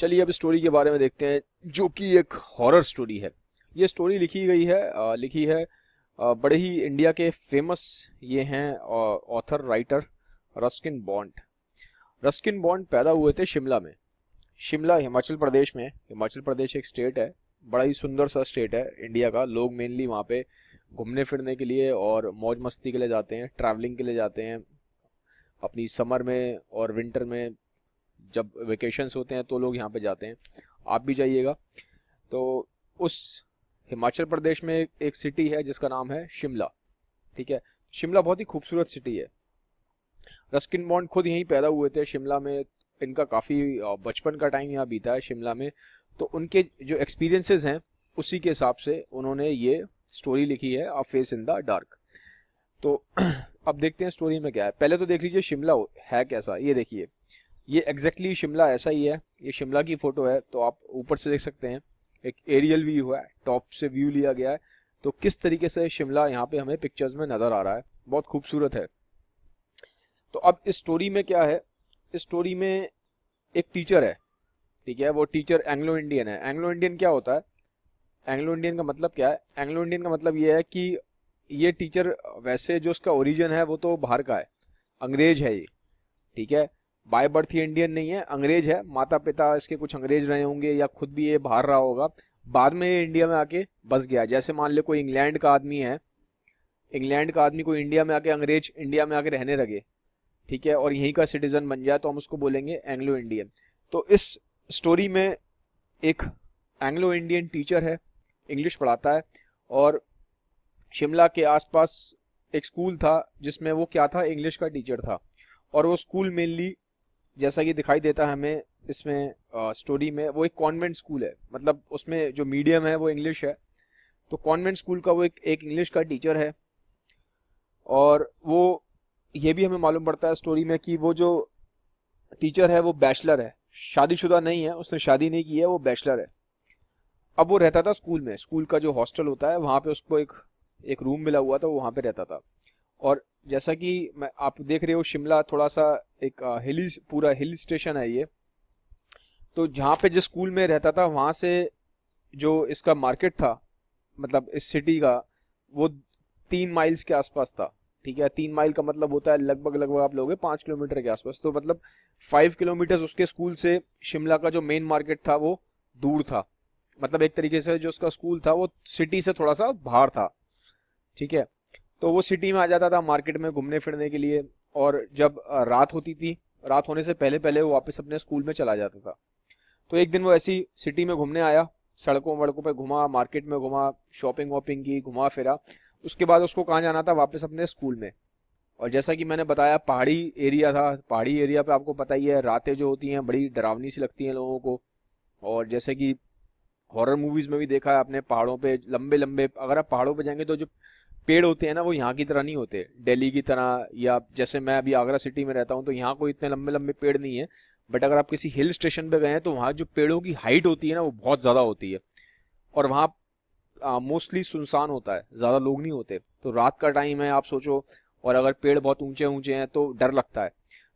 चलिए अब स्टोरी के बारे में देखते हैं जो कि एक हॉरर स्टोरी है ये स्टोरी लिखी गई है आ, लिखी है आ, बड़े ही इंडिया के फेमस ये हैं author writer Ruskin Bond Ruskin Bond पैदा हुए थे शिमला में शिमला हिमाचल प्रदेश में हिमाचल प्रदेश एक स्टेट है बड़ा ही सुंदर सा स्टेट है इंडिया का लोग मेनली वहाँ पे घूमने फिरने के लिए और मौज मस्ती के लिए जाते हैं ट्रैवलिंग के लिए जाते हैं अपनी समर में और विंटर में जब वेकेशंस होते हैं तो लोग यहाँ पे जाते हैं आप भी जाइएगा तो उस हिमाचल प्रदेश में एक, एक सिटी है जिसका नाम है शिमला ठीक है शिमला बहुत ही खूबसूरत सिटी है रस्किन बॉन्ड खुद यहीं पैदा हुए थे शिमला में इनका काफ़ी बचपन का टाइम यहाँ बीता है शिमला में तो उनके जो एक्सपीरियंसेस हैं उसी के हिसाब से उन्होंने ये स्टोरी लिखी है a face in the dark तो अब देखते हैं स्टोरी में क्या है पहले तो देख लीजिए शिमला है कैसा ये देखिए ये एग्जैक्टली exactly शिमला ऐसा ही है ये शिमला की फोटो है तो आप ऊपर से देख सकते हैं एक एरियल व्यू है टॉप से व्यू लिया गया है तो किस तरीके से शिमला यहाँ पे हमें पिक्चर्स में नजर आ रहा है बहुत खूबसूरत है तो अब इस स्टोरी में क्या है इस स्टोरी में एक टीचर है ठीक है वो टीचर एंग्लो इंडियन है एंग्लो इंडियन क्या होता है एंग्लो इंडियन का मतलब क्या है एंग्लो इंडियन का मतलब ये है कि ये टीचर वैसे जो उसका ओरिजिन है वो तो बाहर का है अंग्रेज है ये ठीक है बाय बर्थ ही इंडियन नहीं है अंग्रेज है माता पिता इसके कुछ अंग्रेज रहे होंगे या खुद भी ये बाहर रहा होगा बाद में ये इंडिया में आके बस गया जैसे मान लो कोई इंग्लैंड का आदमी है इंग्लैंड का आदमी कोई इंडिया में आके अंग्रेज इंडिया में आके रहने लगे ठीक है और यहीं का सिटीजन बन जाए तो हम उसको बोलेंगे एंग्लो इंडियन तो इस स्टोरी में एक एंग्लो इंडियन टीचर है इंग्लिश पढ़ाता है और शिमला के आसपास एक स्कूल था जिसमें वो क्या था इंग्लिश का टीचर था और वो स्कूल मेनली जैसा कि दिखाई देता है हमें इसमें स्टोरी में वो एक कॉन्वेंट स्कूल है मतलब उसमें जो मीडियम है वो इंग्लिश है तो कॉन्वेंट स्कूल का वो एक एक इंग्लिश का टीचर है और वो ये भी हमें मालूम पड़ता है स्टोरी में कि वो जो टीचर है वो बैचलर है शादीशुदा नहीं है उसने शादी नहीं की है वो बैचलर है अब वो रहता था स्कूल में स्कूल का जो हॉस्टल होता है वहाँ पे उसको एक एक रूम मिला हुआ था वो वहाँ पे रहता था और जैसा कि मैं आप देख रहे हो शिमला थोड़ा सा एक हिली पूरा हिल स्टेशन है ये तो जहाँ पे जिस स्कूल में रहता था वहाँ से जो इसका मार्केट था मतलब इस सिटी का वो तीन माइल्स के आसपास था ठीक है तीन माइल का मतलब होता है लगभग लगभग आप लोगे पाँच किलोमीटर के आसपास तो मतलब फाइव किलोमीटर उसके स्कूल से शिमला का जो मेन मार्केट था वो दूर था मतलब एक तरीके से जो उसका स्कूल था वो सिटी से थोड़ा सा बाहर था ठीक है तो वो सिटी में आ जाता था मार्केट में घूमने फिरने के लिए और जब रात होती थी रात होने से पहले पहले वो वापस अपने स्कूल में चला जाता था तो एक दिन वो ऐसी सिटी में घूमने आया सड़कों वड़कों पे घुमा मार्केट में घुमा शॉपिंग वॉपिंग की घुमा फिरा उसके बाद उसको कहाँ जाना था वापस अपने स्कूल में और जैसा कि मैंने बताया पहाड़ी एरिया था पहाड़ी एरिया पे आपको पता ही है रातें जो होती हैं बड़ी डरावनी सी लगती हैं लोगों को और जैसे कि हॉरर मूवीज़ में भी देखा है आपने पहाड़ों पे लंबे लंबे अगर आप पहाड़ों पे जाएंगे तो जो पेड़ होते हैं ना वो यहाँ की तरह नहीं होते दिल्ली की तरह या जैसे मैं अभी आगरा सिटी में रहता हूँ तो यहाँ कोई इतने लंबे लंबे पेड़ नहीं है बट अगर आप किसी हिल स्टेशन पे गए हैं तो वहाँ जो पेड़ों की हाइट होती है ना वो बहुत ज़्यादा होती है और वहाँ मोस्टली सुनसान होता है ज़्यादा लोग नहीं होते तो रात का टाइम है आप सोचो और अगर पेड़ बहुत ऊंचे ऊंचे हैं तो डर लगता है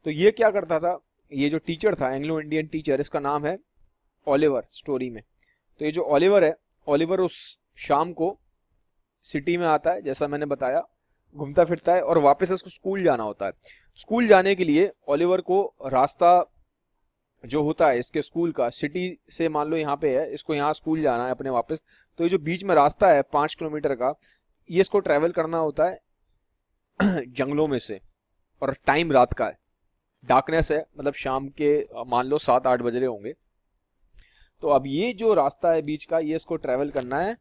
तो ये क्या करता था ये जो टीचर था एंग्लो इंडियन टीचर इसका नाम है ओलिवर स्टोरी में तो ये जो ओलिवर है ओलिवर उस शाम को सिटी में आता है जैसा मैंने बताया घूमता फिरता है और वापस इसको स्कूल जाना होता है स्कूल जाने के लिए ओलिवर को रास्ता जो होता है इसके स्कूल का सिटी से मान लो यहाँ पे है इसको यहाँ स्कूल जाना है अपने वापस तो ये जो बीच में रास्ता है पाँच किलोमीटर का ये इसको ट्रैवल करना होता है जंगलों में से और टाइम रात का है डार्कनेस है मतलब शाम के मान लो सात आठ बज रहे होंगे तो अब ये जो रास्ता है बीच का ये इसको ट्रैवल करना है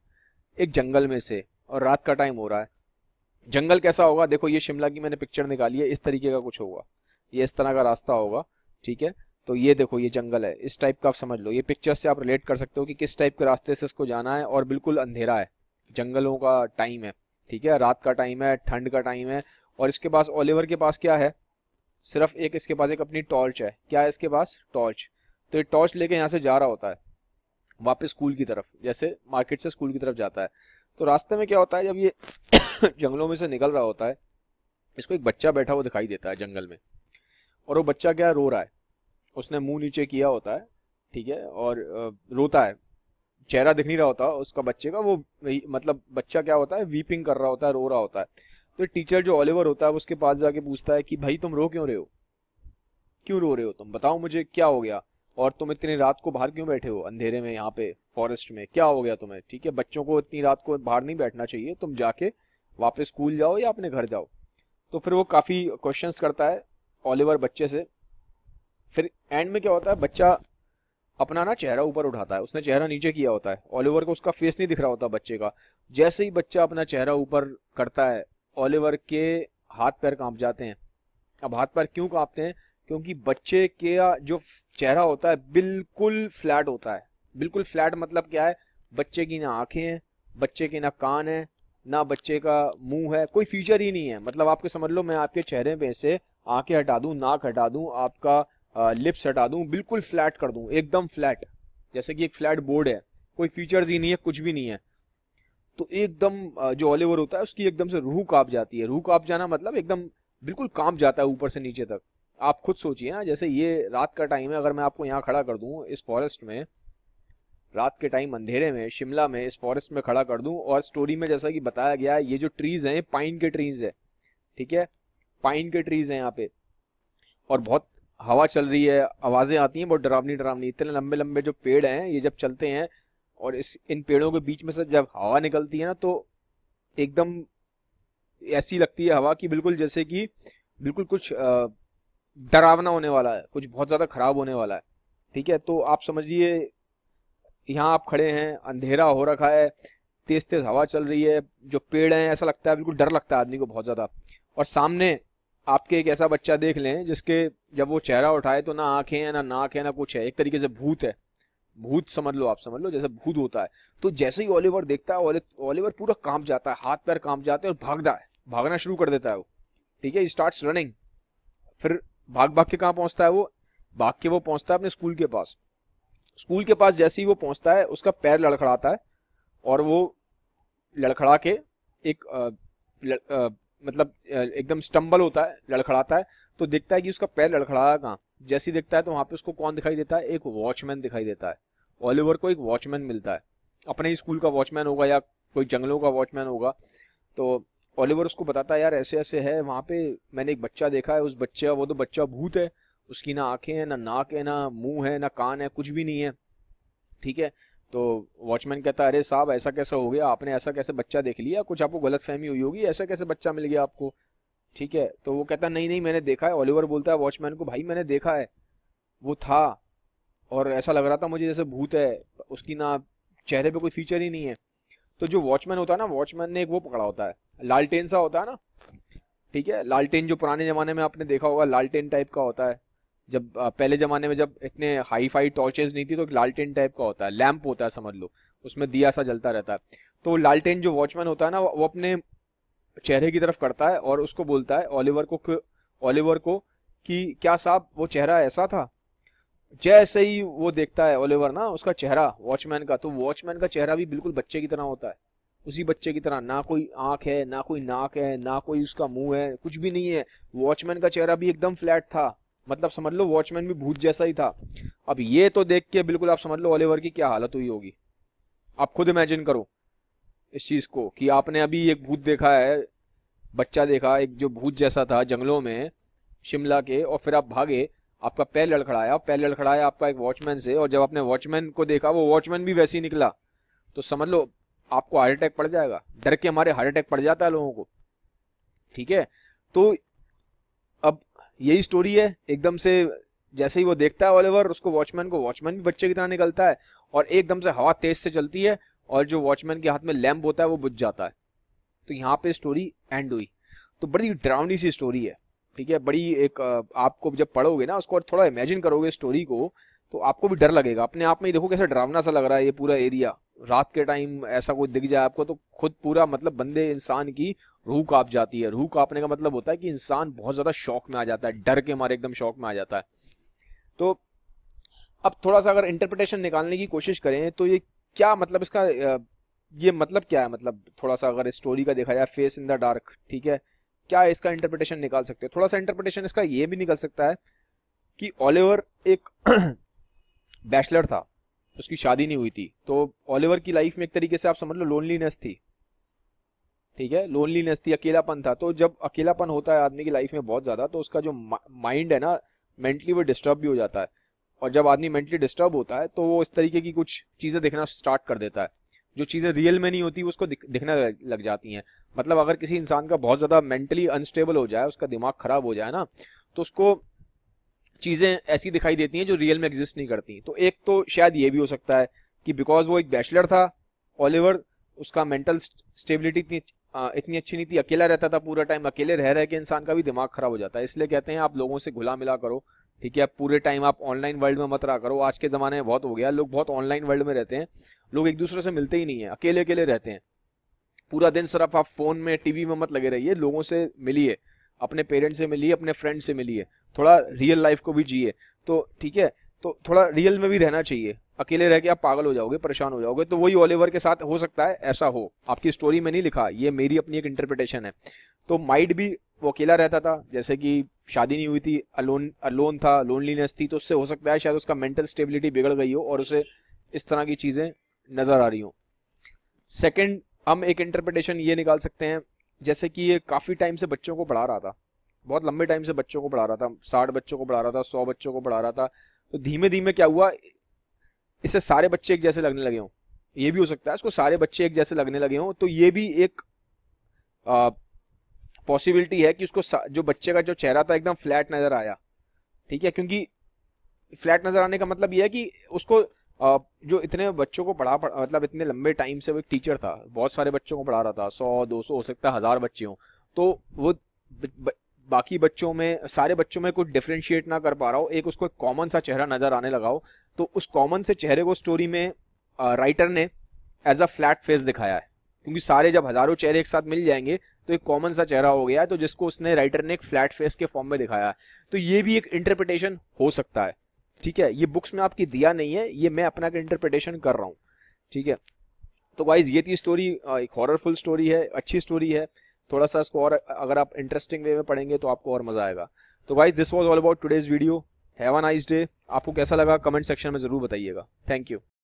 एक जंगल में से और रात का टाइम हो रहा है जंगल कैसा होगा देखो ये शिमला की मैंने पिक्चर निकाली है इस तरीके का कुछ होगा ये इस तरह का रास्ता होगा ठीक है तो ये देखो ये जंगल है इस टाइप का आप समझ लो ये पिक्चर से आप रिलेट कर सकते हो कि किस टाइप के रास्ते से इसको जाना है और बिल्कुल अंधेरा है जंगलों का टाइम है ठीक है रात का टाइम है ठंड का टाइम है और इसके पास ओलिवर के पास क्या है सिर्फ एक इसके पास एक अपनी टॉर्च है क्या है इसके पास टॉर्च तो ये टॉर्च लेके यहाँ से जा रहा होता है वापस स्कूल की तरफ जैसे मार्केट से स्कूल की तरफ जाता है तो रास्ते में क्या होता है जब ये जंगलों में से निकल रहा होता है इसको एक बच्चा बैठा हुआ दिखाई देता है जंगल में और वो बच्चा क्या रो रहा है उसने मुंह नीचे किया होता है ठीक है और रोता है चेहरा दिख नहीं रहा होता उसका बच्चे का वो मतलब बच्चा क्या होता है वीपिंग कर रहा होता है रो रहा होता है तो टीचर जो ऑलिवर होता है उसके पास जाके पूछता है कि भाई तुम रो क्यों रहे हो क्यों रो रहे हो तुम बताओ मुझे क्या हो गया और तुम इतनी रात को बाहर क्यों बैठे हो अंधेरे में यहाँ पे फॉरेस्ट में क्या हो गया तुम्हें ठीक है बच्चों को इतनी रात को बाहर नहीं बैठना चाहिए तुम जाके वापस स्कूल जाओ या अपने घर जाओ तो फिर वो काफ़ी क्वेश्चन करता है ऑलिवर बच्चे से फिर एंड में क्या होता है बच्चा अपना ना चेहरा ऊपर उठाता है उसने चेहरा नीचे किया होता है ऑलिवर को उसका फेस नहीं दिख रहा होता बच्चे का जैसे ही बच्चा अपना चेहरा ऊपर करता है ऑलिवर के हाथ पैर कांप जाते हैं अब हाथ पैर क्यों कांपते हैं क्योंकि बच्चे के जो चेहरा होता है बिल्कुल फ्लैट होता है बिल्कुल फ्लैट मतलब क्या है बच्चे की ना आंखें हैं बच्चे के ना कान है ना बच्चे का मुंह है कोई फीचर ही नहीं है मतलब आपके समझ लो मैं आपके चेहरे पे से आंखें हटा दूं नाक हटा दूं आपका लिप्स हटा दूं बिल्कुल फ्लैट कर दूं एकदम फ्लैट जैसे कि एक फ्लैट बोर्ड है कोई फीचर्स ही नहीं है कुछ भी नहीं है तो एकदम जो ऑलिवर होता है उसकी एकदम से रूह काप जाती है रूह काप जाना मतलब एकदम बिल्कुल काँप जाता है ऊपर से नीचे तक आप खुद सोचिए ना जैसे ये रात का टाइम है अगर मैं आपको यहाँ खड़ा कर दूँ इस फॉरेस्ट में रात के टाइम अंधेरे में शिमला में इस फॉरेस्ट में खड़ा कर दूँ और स्टोरी में जैसा कि बताया गया है ये जो ट्रीज़ हैं पाइन के ट्रीज़ है ठीक है पाइन के ट्रीज़ हैं यहाँ पे और बहुत हवा चल रही है आवाज़ें आती हैं बहुत डरावनी डरावनी इतने लंबे लंबे जो पेड़ हैं ये जब चलते हैं और इस इन पेड़ों के बीच में से जब हवा निकलती है ना तो एकदम ऐसी लगती है हवा कि बिल्कुल जैसे कि बिल्कुल कुछ आ, डरावना होने वाला है कुछ बहुत ज़्यादा खराब होने वाला है ठीक है तो आप समझिए यहाँ आप खड़े हैं अंधेरा हो रखा है तेज तेज हवा चल रही है जो पेड़ हैं ऐसा लगता है बिल्कुल डर लगता है आदमी को बहुत ज़्यादा और सामने आपके एक ऐसा बच्चा देख लें जिसके जब वो चेहरा उठाए तो ना आंखें हैं ना नाक है ना कुछ है एक तरीके से भूत है भूत समझ लो आप समझ लो जैसे भूत होता है तो जैसे ही ओलिवर देखता है ओलिवर पूरा कांप जाता है हाथ पैर कांप जाते हैं और भागता है भागना शुरू कर देता है वो ठीक है स्टार्ट्स रनिंग फिर भाग भाग के कहाँ पहुंचता है वो भाग के वो पहुंचता है अपने स्कूल के पास स्कूल के पास जैसे ही वो पहुंचता है उसका पैर लड़खड़ाता है और वो लड़खड़ा के एक आ, ल, आ, मतलब एकदम स्टम्बल होता है लड़खड़ाता है तो देखता है कि उसका पैर लड़खड़ा कहाँ जैसे देखता है तो वहां पे उसको कौन दिखाई देता है एक वॉचमैन दिखाई देता है ओलिवर को एक वॉचमैन मिलता है अपने ही स्कूल का वॉचमैन होगा या कोई जंगलों का वॉचमैन होगा तो ओलिवर उसको बताता है यार ऐसे ऐसे है वहाँ पे मैंने एक बच्चा देखा है उस बच्चे वो तो बच्चा भूत है उसकी ना आंखें हैं ना नाक है ना मुंह है ना कान है कुछ भी नहीं है ठीक है तो वॉचमैन कहता है अरे साहब ऐसा कैसा हो गया आपने ऐसा कैसे बच्चा देख लिया कुछ आपको गलत फहमी हुई होगी ऐसा कैसे बच्चा मिल गया आपको ठीक है तो वो कहता नहीं नहीं मैंने देखा है ओलिवर बोलता है वॉचमैन को भाई मैंने देखा है वो था और ऐसा लग रहा था मुझे जैसे भूत है उसकी ना चेहरे पे कोई फीचर ही नहीं है तो जो वॉचमैन होता है ना वॉचमैन ने एक वो पकड़ा होता है लालटेन सा होता है ना ठीक है लालटेन जो पुराने जमाने में आपने देखा होगा लालटेन टाइप का होता है जब पहले जमाने में जब इतने हाई फाई टॉर्चेज नहीं थी तो एक लालटेन टाइप का होता है लैम्प होता है समझ लो उसमें दिया सा जलता रहता है तो लालटेन जो वॉचमैन होता है ना वो अपने चेहरे की तरफ करता है और उसको बोलता है ओलिवर को ओलिवर को कि क्या साहब वो चेहरा ऐसा था जैसे ही वो देखता है ओलिवर ना उसका चेहरा वॉचमैन का तो वॉचमैन का चेहरा भी बिल्कुल बच्चे की तरह होता है उसी बच्चे की तरह ना कोई आंख है ना कोई नाक है ना कोई उसका मुंह है कुछ भी नहीं है वॉचमैन का चेहरा भी एकदम फ्लैट था मतलब समझ लो वॉचमैन भी भूत जैसा ही था अब ये तो देख के बिल्कुल आप समझ लो ओलिवर की क्या हालत हुई होगी आप खुद इमेजिन करो इस चीज़ को कि आपने अभी एक भूत देखा है बच्चा देखा एक जो भूत जैसा था जंगलों में शिमला के और फिर आप भागे आपका पैर लड़खड़ाया पैर लड़खड़ाया आपका एक वॉचमैन से और जब आपने वॉचमैन को देखा वो वॉचमैन भी वैसे ही निकला तो समझ लो आपको हार्ट अटैक पड़ जाएगा डर के हमारे हार्ट अटैक पड़ जाता है लोगों को ठीक है तो अब यही स्टोरी है एकदम से जैसे ही वो देखता है ऑलिवर उसको वॉचमैन को वॉचमैन भी बच्चे की तरह निकलता है और एकदम से हवा तेज से चलती है और जो वॉचमैन के हाथ में लैम्प होता है वो बुझ जाता है तो यहाँ पे स्टोरी एंड हुई तो बड़ी डरावनी सी स्टोरी है ठीक है बड़ी एक आपको जब पढ़ोगे ना उसको थोड़ा इमेजिन करोगे स्टोरी को तो आपको भी डर लगेगा अपने आप में ही देखो कैसा डरावना सा लग रहा है ये पूरा एरिया रात के टाइम ऐसा कोई दिख जाए आपको तो खुद पूरा मतलब बंदे इंसान की रूह काप जाती है रूह कापने का मतलब होता है कि इंसान बहुत ज्यादा शौक में आ जाता है डर के मारे एकदम शौक में आ जाता है तो अब थोड़ा सा अगर इंटरप्रिटेशन निकालने की कोशिश करें तो ये क्या मतलब इसका ये मतलब क्या है मतलब थोड़ा सा अगर स्टोरी का देखा जाए फेस इन द डार्क ठीक है क्या इसका इंटरप्रिटेशन निकाल सकते हो थोड़ा सा इंटरप्रिटेशन इसका ये भी निकल सकता है कि ओलिवर एक बैचलर था उसकी शादी नहीं हुई थी तो ओलिवर की लाइफ में एक तरीके से आप समझ लो लोनलीनेस थी ठीक है लोनलीनेस थी अकेलापन था तो जब अकेलापन होता है आदमी की लाइफ में बहुत ज़्यादा तो उसका जो माइंड है ना मेंटली वो डिस्टर्ब भी हो जाता है और जब आदमी मेंटली डिस्टर्ब होता है तो वो इस तरीके की कुछ चीज़ें देखना स्टार्ट कर देता है जो चीज़ें रियल में नहीं होती उसको दिख, दिखने लग जाती हैं मतलब अगर किसी इंसान का बहुत ज़्यादा मेंटली अनस्टेबल हो जाए उसका दिमाग ख़राब हो जाए ना तो उसको चीज़ें ऐसी दिखाई देती हैं जो रियल में एग्जिस्ट नहीं करती तो एक तो शायद ये भी हो सकता है कि बिकॉज वो एक बैचलर था ऑलिवर उसका मेंटल स्टेबिलिटी इतनी इतनी अच्छी नहीं थी अकेला रहता था पूरा टाइम अकेले रह रहे के इंसान का भी दिमाग खराब हो जाता है इसलिए कहते हैं आप लोगों से घुला मिला करो ठीक है अब पूरे टाइम आप ऑनलाइन वर्ल्ड में मत रहा करो आज के ज़माने में बहुत हो गया लोग बहुत ऑनलाइन वर्ल्ड में रहते हैं लोग एक दूसरे से मिलते ही नहीं है अकेले अकेले रहते हैं पूरा दिन सिर्फ आप फ़ोन में टीवी में मत लगे रहिए लोगों से मिलिए अपने पेरेंट्स से मिलिए अपने फ्रेंड से मिलिए थोड़ा रियल लाइफ को भी जिए तो ठीक है तो थोड़ा रियल में भी रहना चाहिए अकेले रह के आप पागल हो जाओगे परेशान हो जाओगे तो वही ओलिवर के साथ हो सकता है ऐसा हो आपकी स्टोरी में नहीं लिखा ये मेरी अपनी एक इंटरप्रिटेशन है तो माइड भी वो अकेला रहता था जैसे कि शादी नहीं हुई थी अलोन अलोन था लोनलीनेस थी तो उससे हो सकता है शायद उसका मेंटल स्टेबिलिटी बिगड़ गई हो और उसे इस तरह की चीज़ें नज़र आ रही हों सेकंड हम एक इंटरप्रिटेशन ये निकाल सकते हैं जैसे कि ये काफ़ी टाइम से बच्चों को पढ़ा रहा था बहुत लंबे टाइम से बच्चों को पढ़ा रहा था साठ बच्चों को पढ़ा रहा था सौ बच्चों को पढ़ा रहा था तो धीमे धीमे क्या हुआ इससे सारे बच्चे एक जैसे लगने लगे हों ये भी हो सकता है इसको सारे बच्चे एक जैसे लगने लगे हों तो ये भी एक पॉसिबिलिटी है कि उसको जो बच्चे का जो चेहरा था एकदम फ्लैट नज़र आया ठीक है क्योंकि फ्लैट नज़र आने का मतलब यह है कि उसको जो इतने बच्चों को पढ़ा पढ़ा मतलब इतने लंबे टाइम से वो एक टीचर था बहुत सारे बच्चों को पढ़ा रहा था सौ दो सौ हो सकता है हज़ार बच्चे हों तो वो ब, ब, बाकी बच्चों में सारे बच्चों में कुछ डिफ्रेंशिएट ना कर पा रहा हो एक उसको एक कॉमन सा चेहरा नज़र आने लगा हो तो उस कॉमन से चेहरे को स्टोरी में राइटर ने एज अ फ्लैट फेस दिखाया है क्योंकि सारे जब हज़ारों चेहरे एक साथ मिल जाएंगे तो एक कॉमन सा चेहरा हो गया तो जिसको उसने राइटर ने एक फ्लैट फेस के फॉर्म में दिखाया तो ये भी एक इंटरप्रिटेशन हो सकता है ठीक है ये बुक्स में आपकी दिया नहीं है ये मैं अपना इंटरप्रिटेशन कर रहा हूँ ठीक है तो वाइज ये थी स्टोरी एक हॉररफुल स्टोरी है अच्छी स्टोरी है थोड़ा सा इसको और अगर आप इंटरेस्टिंग वे में पढ़ेंगे तो आपको और मजा आएगा तो guys this was all about today's video have a nice day आपको कैसा लगा कमेंट सेक्शन में जरूर बताइएगा थैंक यू